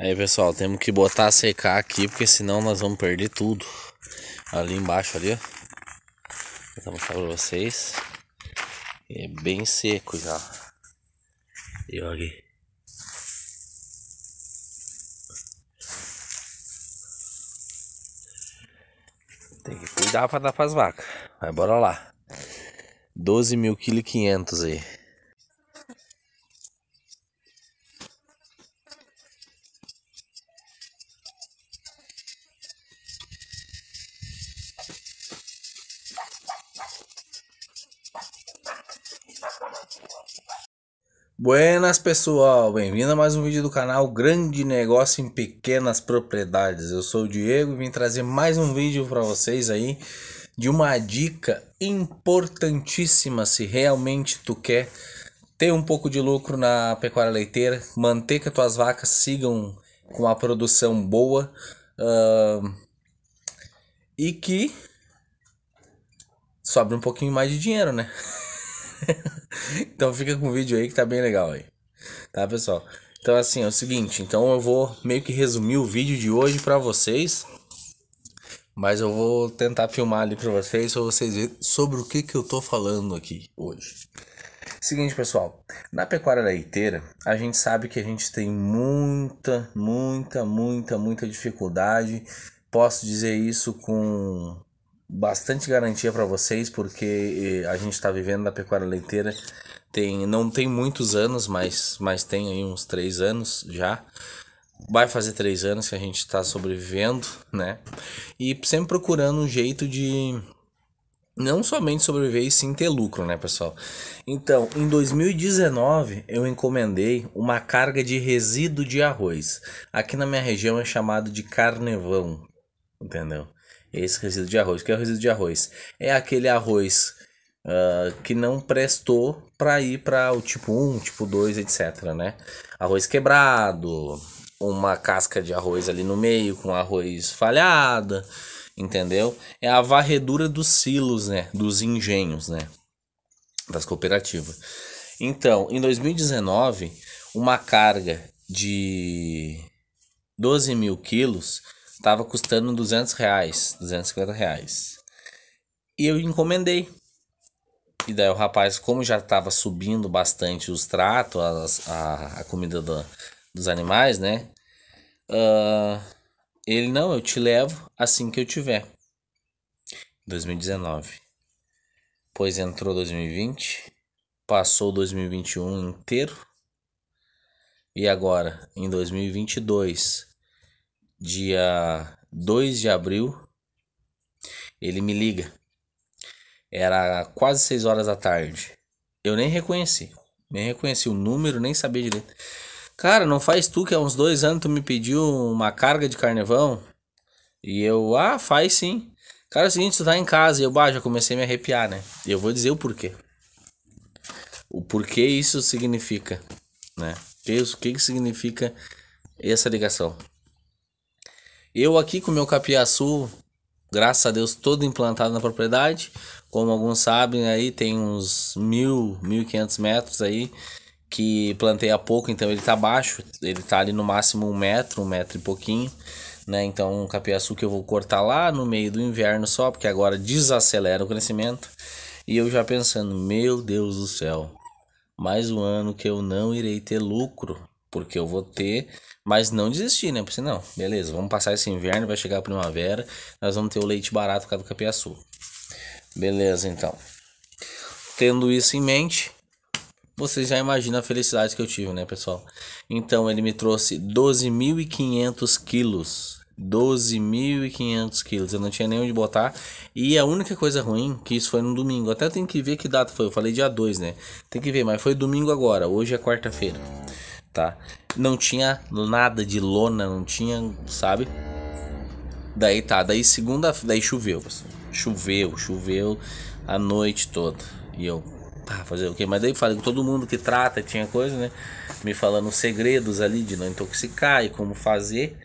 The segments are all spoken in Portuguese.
Aí pessoal, temos que botar a secar aqui, porque senão nós vamos perder tudo. Ali embaixo ali, ó. Vou mostrar pra vocês. É bem seco já. E olha aqui. Tem que cuidar pra dar pras vacas. Mas bora lá. 12.500 mil aí. Buenas pessoal, bem-vindo a mais um vídeo do canal Grande Negócio em Pequenas Propriedades. Eu sou o Diego e vim trazer mais um vídeo para vocês aí de uma dica importantíssima se realmente tu quer ter um pouco de lucro na pecuária leiteira, manter que as tuas vacas sigam com uma produção boa uh, e que sobre um pouquinho mais de dinheiro, né? então fica com o vídeo aí que tá bem legal aí. Tá, pessoal? Então assim, é o seguinte, então eu vou meio que resumir o vídeo de hoje para vocês. Mas eu vou tentar filmar ali para vocês, para vocês verem sobre o que que eu tô falando aqui hoje. Seguinte, pessoal, na pecuária leiteira, a gente sabe que a gente tem muita, muita, muita, muita dificuldade. Posso dizer isso com bastante garantia para vocês, porque eh, a gente está vivendo na pecuária leiteira. Tem, não tem muitos anos, mas, mas tem aí uns três anos já. Vai fazer três anos que a gente está sobrevivendo, né? E sempre procurando um jeito de não somente sobreviver e sim ter lucro, né, pessoal? Então, em 2019, eu encomendei uma carga de resíduo de arroz. Aqui na minha região é chamado de carnevão, entendeu? Esse resíduo de arroz. O que é o resíduo de arroz? É aquele arroz uh, que não prestou para ir para o tipo 1, tipo 2, etc. Né? Arroz quebrado, uma casca de arroz ali no meio com arroz falhada, entendeu? É a varredura dos silos, né? Dos engenhos, né? Das cooperativas. Então, em 2019, uma carga de 12 mil quilos Estava custando 200 reais, 250 reais. E eu encomendei. E daí o rapaz, como já estava subindo bastante os tratos, a, a, a comida do, dos animais, né? Uh, ele, não, eu te levo assim que eu tiver. 2019. Pois entrou 2020, passou 2021 inteiro. E agora, em 2022, dia 2 de abril, ele me liga. Era quase 6 horas da tarde. Eu nem reconheci. Nem reconheci o número, nem sabia direito. Cara, não faz tu que há uns dois anos tu me pediu uma carga de carnevão? E eu, ah, faz sim. Cara, é o seguinte, tu tá em casa e eu, bah, já comecei a me arrepiar, né? E eu vou dizer o porquê. O porquê isso significa, né? O que, que significa essa ligação? Eu aqui com meu capiaçu, graças a Deus, todo implantado na propriedade. Como alguns sabem, aí tem uns mil, mil e quinhentos metros aí que plantei há pouco, então ele tá baixo, ele tá ali no máximo um metro, um metro e pouquinho, né? Então um capiaçu que eu vou cortar lá no meio do inverno só, porque agora desacelera o crescimento. E eu já pensando, meu Deus do céu, mais um ano que eu não irei ter lucro, porque eu vou ter, mas não desistir, né? Porque não, beleza, vamos passar esse inverno, vai chegar a primavera, nós vamos ter o leite barato com a do capiaçu. Beleza, então. Tendo isso em mente, você já imagina a felicidade que eu tive, né, pessoal? Então, ele me trouxe 12.500 quilos. 12.500 quilos. Eu não tinha nem onde botar. E a única coisa ruim, que isso foi no domingo. Até tem que ver que data foi. Eu falei dia 2, né? Tem que ver, mas foi domingo agora. Hoje é quarta-feira tá? Não tinha nada de lona, não tinha, sabe? Daí tá, daí segunda, daí choveu, choveu, choveu a noite toda. E eu, pá, tá, fazer o quê? Mas daí falei com todo mundo que trata, tinha coisa, né? Me falando segredos ali de não intoxicar e como fazer.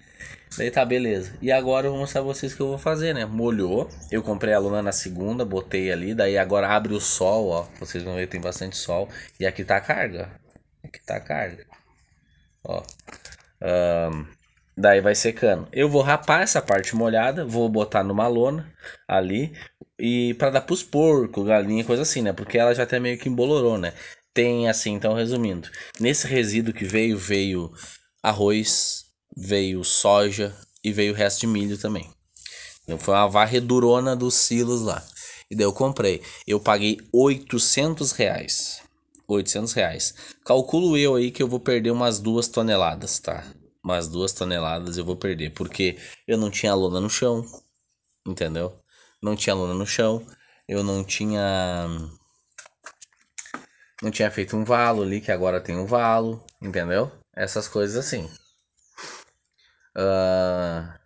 Daí tá, beleza. E agora eu vou mostrar pra vocês o que eu vou fazer, né? Molhou. Eu comprei a lona na segunda, botei ali. Daí agora abre o sol, ó. Vocês vão ver, tem bastante sol. E aqui tá a carga. Aqui tá a carga. Ó. Um, daí vai secando. Eu vou rapar essa parte molhada, vou botar numa lona ali. E para dar pros porcos, galinha, coisa assim, né? Porque ela já até meio que embolorou, né? Tem assim, então resumindo. Nesse resíduo que veio, veio arroz, veio soja e veio o resto de milho também. Então foi uma varredurona dos silos lá. E daí eu comprei. Eu paguei 800 reais 800 reais. Calculo eu aí que eu vou perder umas duas toneladas, tá? Umas duas toneladas eu vou perder, porque eu não tinha lona no chão, entendeu? Não tinha lona no chão, eu não tinha. Não tinha feito um valo ali, que agora tem um valo, entendeu? Essas coisas assim. Uh,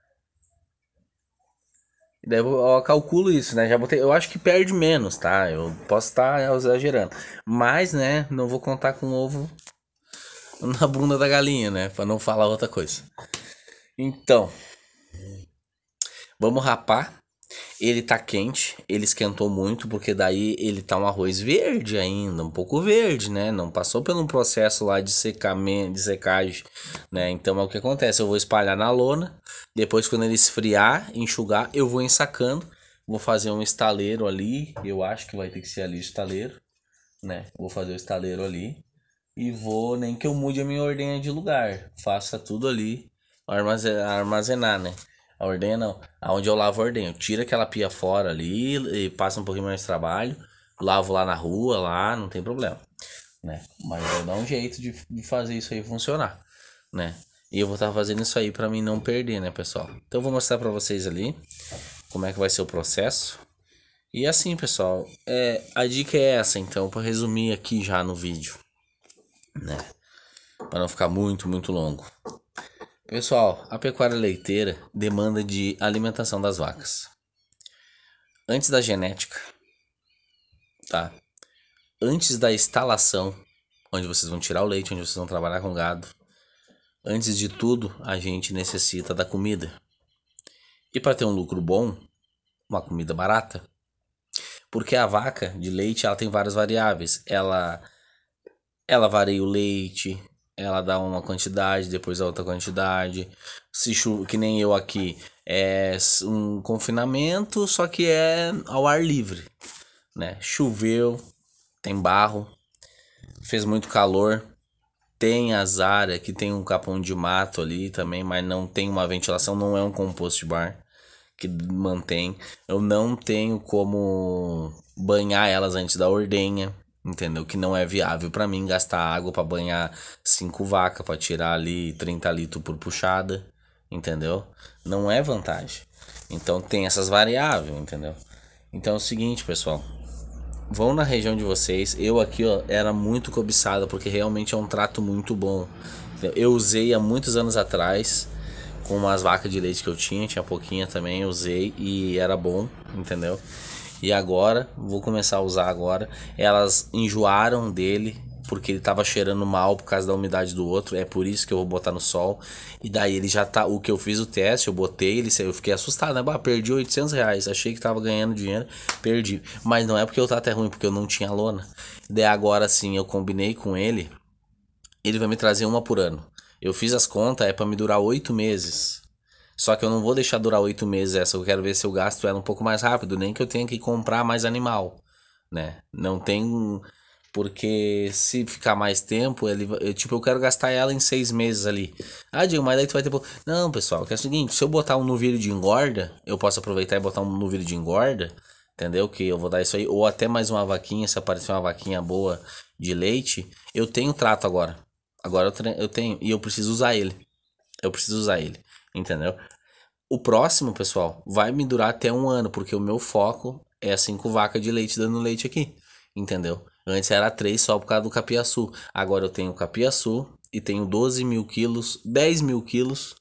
Daí eu, eu, calculo isso, né? Já botei, eu acho que perde menos, tá? Eu posso estar tá exagerando. Mas, né, não vou contar com ovo na bunda da galinha, né? Pra não falar outra coisa. Então, vamos rapar ele tá quente, ele esquentou muito, porque daí ele tá um arroz verde ainda, um pouco verde, né? Não passou por um processo lá de, secamento, de secagem, né? Então é o que acontece, eu vou espalhar na lona, depois quando ele esfriar, enxugar, eu vou ensacando, vou fazer um estaleiro ali, eu acho que vai ter que ser ali o estaleiro, né? Vou fazer o estaleiro ali e vou, nem que eu mude a minha ordenha de lugar, faça tudo ali, armazenar, armazenar né? A ordena, aonde eu lavo a tira Eu aquela pia fora ali e passa um pouquinho mais de trabalho. Lavo lá na rua, lá, não tem problema. Né? Mas eu dou um jeito de, de fazer isso aí funcionar, né? E eu vou estar tá fazendo isso aí para mim não perder, né, pessoal? Então eu vou mostrar para vocês ali como é que vai ser o processo. E assim, pessoal, é, a dica é essa, então, para resumir aqui já no vídeo, né? Para não ficar muito, muito longo. Pessoal, a pecuária leiteira demanda de alimentação das vacas. Antes da genética, tá? Antes da instalação, onde vocês vão tirar o leite, onde vocês vão trabalhar com gado. Antes de tudo, a gente necessita da comida. E para ter um lucro bom, uma comida barata. Porque a vaca de leite, ela tem várias variáveis. Ela ela varia o leite, ela dá uma quantidade, depois a outra quantidade. Se que nem eu aqui, é um confinamento, só que é ao ar livre, né? Choveu, tem barro, fez muito calor. Tem as áreas que tem um capão de mato ali também, mas não tem uma ventilação, não é um composto de bar que mantém. Eu não tenho como banhar elas antes da ordenha. Entendeu? Que não é viável para mim gastar água para banhar cinco vacas, para tirar ali 30 litros por puxada. Entendeu? Não é vantagem. Então tem essas variáveis, entendeu? Então é o seguinte, pessoal. Vão na região de vocês. Eu aqui, ó, era muito cobiçado porque realmente é um trato muito bom. Eu usei há muitos anos atrás com umas vacas de leite que eu tinha, tinha pouquinha também, usei e era bom, entendeu? E agora, vou começar a usar agora. Elas enjoaram dele, porque ele tava cheirando mal por causa da umidade do outro, é por isso que eu vou botar no sol. E daí ele já tá, o que eu fiz o teste, eu botei, ele eu fiquei assustado, né? Bah, perdi 800 reais, achei que tava ganhando dinheiro, perdi. Mas não é porque eu tava até ruim, porque eu não tinha lona. Daí agora sim, eu combinei com ele, ele vai me trazer uma por ano. Eu fiz as contas, é para me durar oito meses. Só que eu não vou deixar durar oito meses essa. Eu quero ver se eu gasto ela um pouco mais rápido. Nem que eu tenha que comprar mais animal, né? Não tem. Porque se ficar mais tempo, ele, eu, tipo, eu quero gastar ela em seis meses ali. Ah, Diego, mas daí tu vai ter. Não, pessoal, que é o seguinte: se eu botar um novilho de engorda, eu posso aproveitar e botar um novilho de engorda, entendeu? Que eu vou dar isso aí. Ou até mais uma vaquinha, se aparecer uma vaquinha boa de leite. Eu tenho trato agora. Agora eu, eu tenho. E eu preciso usar ele. Eu preciso usar ele. Entendeu? O próximo, pessoal, vai me durar até um ano, porque o meu foco é cinco assim, vacas de leite dando leite aqui. Entendeu? Antes era três só por causa do capiaçu. Agora eu tenho capiaçu e tenho 12 mil quilos, 10 mil quilos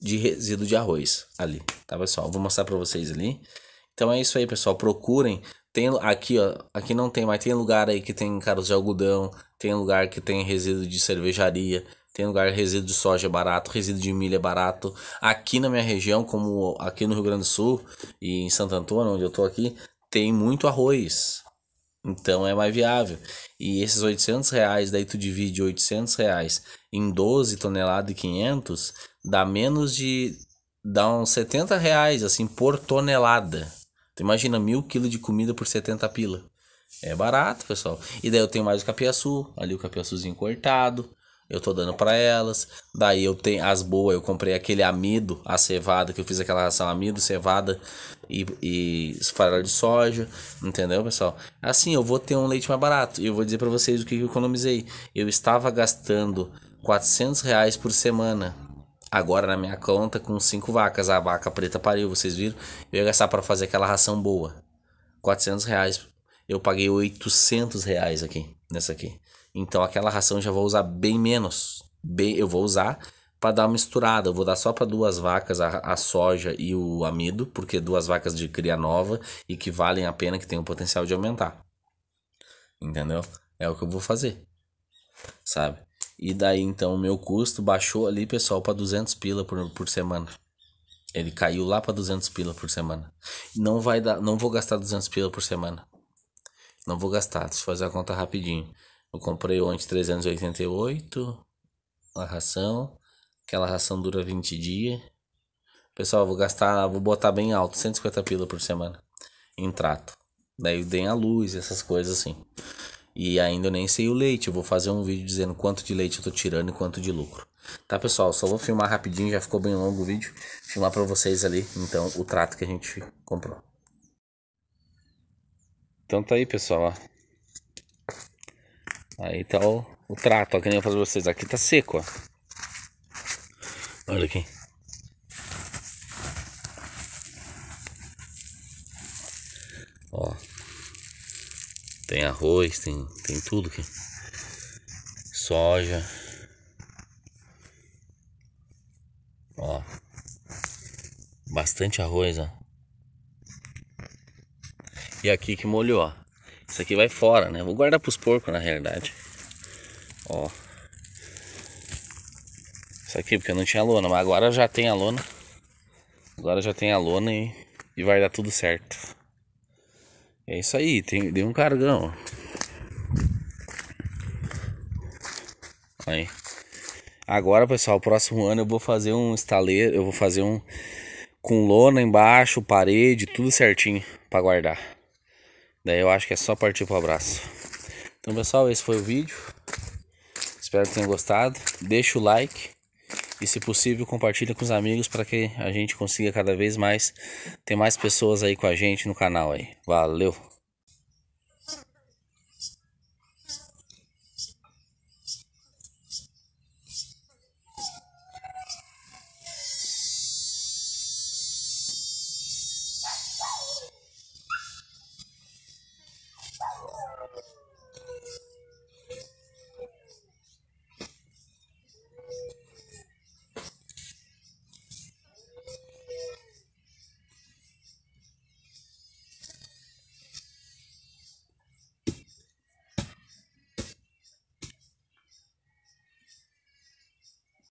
de resíduo de arroz ali. Tá, pessoal? Vou mostrar para vocês ali. Então é isso aí, pessoal. Procurem. Tem, aqui, ó, aqui não tem, mas tem lugar aí que tem caros de algodão, tem lugar que tem resíduo de cervejaria, tem lugar resíduo de soja é barato, resíduo de milho é barato. Aqui na minha região, como aqui no Rio Grande do Sul e em Santo Antônio, onde eu tô aqui, tem muito arroz. Então é mais viável. E esses 800 reais, daí tu divide 800 reais em 12 toneladas e 500, dá menos de... Dá uns 70 reais, assim, por tonelada. Tu imagina mil quilos de comida por 70 pila. É barato, pessoal. E daí eu tenho mais o capiaçu, ali o capiaçuzinho cortado eu tô dando para elas. Daí eu tenho as boas, eu comprei aquele amido, a cevada, que eu fiz aquela ração amido, cevada e, e de soja, entendeu, pessoal? Assim eu vou ter um leite mais barato. E eu vou dizer para vocês o que eu economizei. Eu estava gastando 400 reais por semana. Agora na minha conta com cinco vacas, a vaca preta pariu, vocês viram? Eu ia gastar para fazer aquela ração boa. 400 reais. Eu paguei 800 reais aqui, nessa aqui. Então aquela ração já vou usar bem menos. Bem, eu vou usar para dar uma misturada. Eu vou dar só para duas vacas a, a, soja e o amido, porque duas vacas de cria nova e que valem a pena, que tem o potencial de aumentar. Entendeu? É o que eu vou fazer. Sabe? E daí então o meu custo baixou ali, pessoal, para 200 pila por, por semana. Ele caiu lá para 200 pila por semana. Não vai dar, não vou gastar 200 pila por semana. Não vou gastar, deixa eu fazer a conta rapidinho. Eu comprei ontem 388, a ração. Aquela ração dura 20 dias. Pessoal, vou gastar, vou botar bem alto, 150 pila por semana em trato. Daí vem a luz, essas coisas assim. E ainda nem sei o leite, eu vou fazer um vídeo dizendo quanto de leite eu tô tirando e quanto de lucro. Tá, pessoal? Só vou filmar rapidinho, já ficou bem longo o vídeo. Filmar para vocês ali, então, o trato que a gente comprou. Então tá aí, pessoal, Aí tá o, então, o trato, ó, que nem eu fazer pra vocês. Aqui tá seco, ó. Olha aqui. Ó. Tem arroz, tem, tem tudo aqui. Soja. Ó. Bastante arroz, ó. E aqui que molhou, ó. Isso aqui vai fora, né? Vou guardar pros porcos, na realidade. Ó. Isso aqui, porque eu não tinha lona, mas agora já tem a lona. Agora já tem a lona e, e vai dar tudo certo. É isso aí, tem, deu um cargão. Aí. Agora, pessoal, próximo ano eu vou fazer um estaleiro, eu vou fazer um com lona embaixo, parede, tudo certinho para guardar. Daí eu acho que é só partir pro abraço. Então, pessoal, esse foi o vídeo. Espero que tenham gostado. Deixa o like e, se possível, compartilha com os amigos para que a gente consiga cada vez mais ter mais pessoas aí com a gente no canal aí. Valeu.